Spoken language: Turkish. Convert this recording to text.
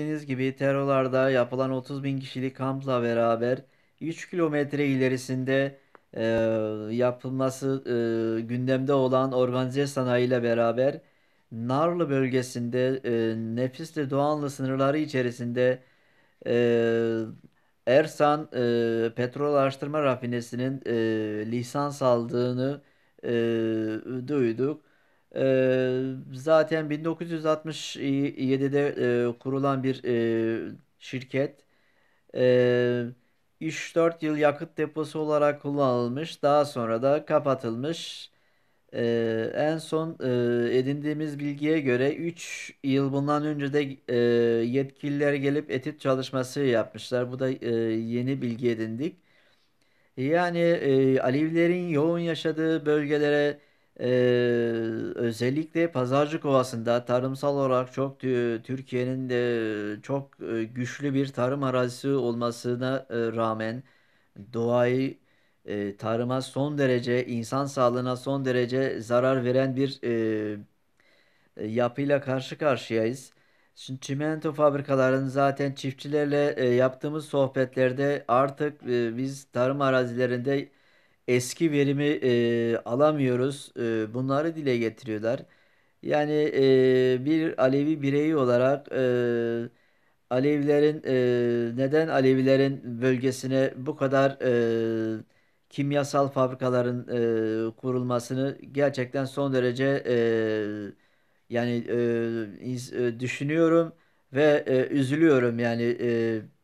Bildiğiniz gibi terörlarda yapılan 30 bin kişilik kampla beraber 3 kilometre ilerisinde e, yapılması e, gündemde olan organize sanayi ile beraber Narlı bölgesinde e, Nefisli Doğanlı sınırları içerisinde e, Ersan e, petrol araştırma rafinesinin e, lisans aldığını e, duyduk. Eee, zaten 1967'de eee, kurulan bir eee, şirket. Eee 3-4 yıl yakıt deposu olarak kullanılmış. Daha sonra da kapatılmış. Eee, en son eee, edindiğimiz bilgiye göre 3 yıl bundan önce de eee yetkililer gelip etüt çalışması yapmışlar. Bu da eee, yeni bilgi edindik. Yani eee, Alevilerin yoğun yaşadığı bölgelere ee, özellikle Pazarcık Ovası'nda tarımsal olarak çok Türkiye'nin de çok e, güçlü bir tarım arazisi olmasına e, rağmen doğayı e, tarıma son derece insan sağlığına son derece zarar veren bir e, e yapıyla karşı karşıyayız. Şimdi çimento fabrikalarının zaten çiftçilerle e, yaptığımız sohbetlerde artık e, biz tarım arazilerinde eski verimi e, alamıyoruz. E, bunları dile getiriyorlar. Yani e, bir Alevi bireyi olarak e, Alevilerin e, neden Alevilerin bölgesine bu kadar e, kimyasal fabrikaların e, kurulmasını gerçekten son derece e, yani e, e düşünüyorum ve e, üzülüyorum yani. E,